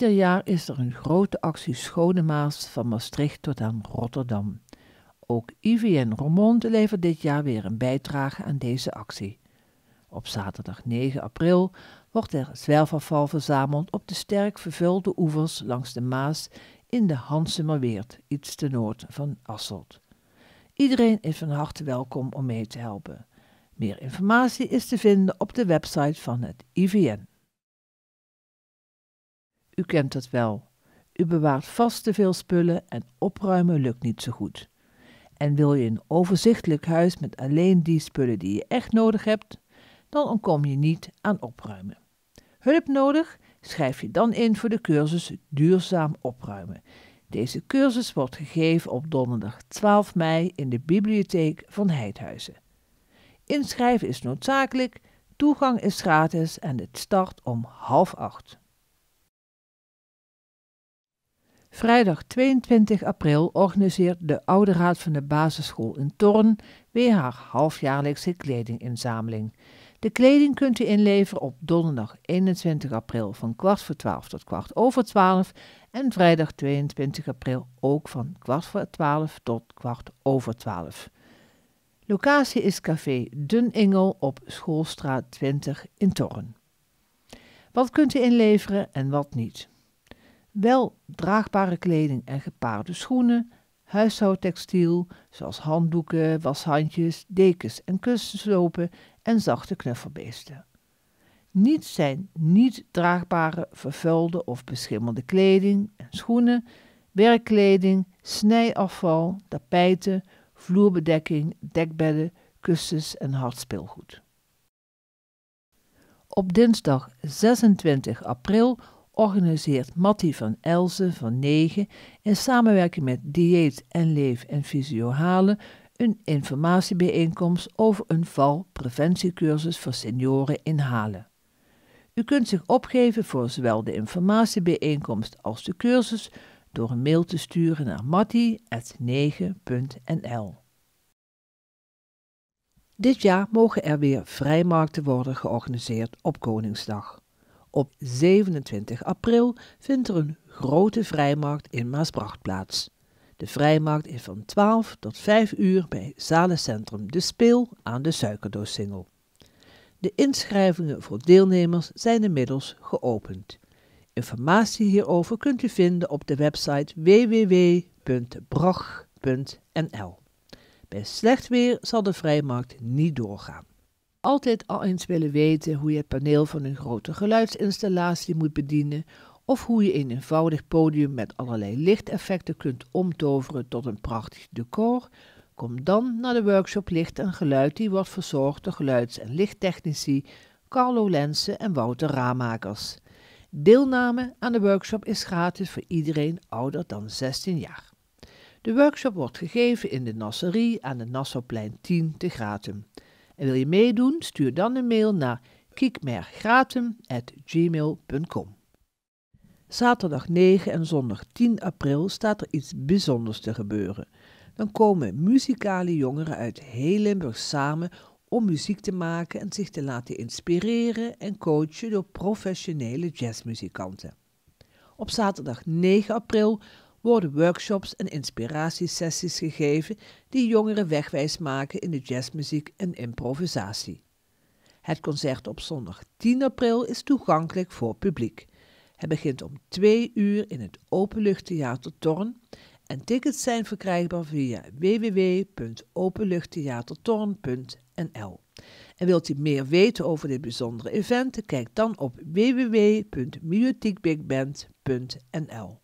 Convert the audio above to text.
Ieder jaar is er een grote actie Schone Maas van Maastricht tot aan Rotterdam. Ook IVN Romonde levert dit jaar weer een bijdrage aan deze actie. Op zaterdag 9 april wordt er zwerfafval verzameld op de sterk vervuilde oevers langs de Maas in de Hansemerweert, iets ten noord van Asselt. Iedereen is van harte welkom om mee te helpen. Meer informatie is te vinden op de website van het IVN. U kent dat wel. U bewaart vast te veel spullen en opruimen lukt niet zo goed. En wil je een overzichtelijk huis met alleen die spullen die je echt nodig hebt, dan ontkom je niet aan opruimen. Hulp nodig? Schrijf je dan in voor de cursus Duurzaam opruimen. Deze cursus wordt gegeven op donderdag 12 mei in de bibliotheek van Heidhuizen. Inschrijven is noodzakelijk, toegang is gratis en het start om half acht. Vrijdag 22 april organiseert de Oude Raad van de Basisschool in Torn weer haar halfjaarlijkse kledinginzameling. De kleding kunt u inleveren op donderdag 21 april van kwart voor twaalf tot kwart over twaalf en vrijdag 22 april ook van kwart voor twaalf tot kwart over twaalf. Locatie is café Dun Ingel op Schoolstraat 20 in Torren. Wat kunt u inleveren en wat niet? Wel draagbare kleding en gepaarde schoenen, huishoudtextiel zoals handdoeken, washandjes, dekens en kussenslopen en zachte knuffelbeesten. Niet zijn niet draagbare, vervuilde of beschimmelde kleding en schoenen, werkkleding, snijafval, tapijten, vloerbedekking, dekbedden, kussens en hard Op dinsdag 26 april organiseert Mattie van Elzen van 9 in samenwerking met Dieet en Leef en Fysiohalen een informatiebijeenkomst over een valpreventiecursus voor senioren in Halen. U kunt zich opgeven voor zowel de informatiebijeenkomst als de cursus door een mail te sturen naar Mattie@9.nl. Dit jaar mogen er weer vrijmarkten worden georganiseerd op Koningsdag. Op 27 april vindt er een grote vrijmarkt in Maasbracht plaats. De vrijmarkt is van 12 tot 5 uur bij Zalencentrum De Speel aan de Suikerdoossingel. De inschrijvingen voor deelnemers zijn inmiddels geopend. Informatie hierover kunt u vinden op de website www.brach.nl. Bij slecht weer zal de vrijmarkt niet doorgaan altijd al eens willen weten hoe je het paneel van een grote geluidsinstallatie moet bedienen of hoe je een eenvoudig podium met allerlei lichteffecten kunt omtoveren tot een prachtig decor, kom dan naar de workshop Licht en Geluid die wordt verzorgd door geluids- en lichttechnici Carlo Lensen en Wouter Raamakers. Deelname aan de workshop is gratis voor iedereen ouder dan 16 jaar. De workshop wordt gegeven in de Nasserie aan de Nassauplein 10 te Gratum. En wil je meedoen? Stuur dan een mail naar kiekmergratum.gmail.com Zaterdag 9 en zondag 10 april staat er iets bijzonders te gebeuren. Dan komen muzikale jongeren uit heel Limburg samen om muziek te maken en zich te laten inspireren en coachen door professionele jazzmuzikanten. Op zaterdag 9 april worden workshops en inspiratiesessies gegeven die jongeren wegwijs maken in de jazzmuziek en improvisatie. Het concert op zondag 10 april is toegankelijk voor publiek. Het begint om 2 uur in het Openluchttheater Torn en tickets zijn verkrijgbaar via www.openluchttheatertorn.nl. En wilt u meer weten over dit bijzondere event, kijk dan op www.myotiekbigband.nl.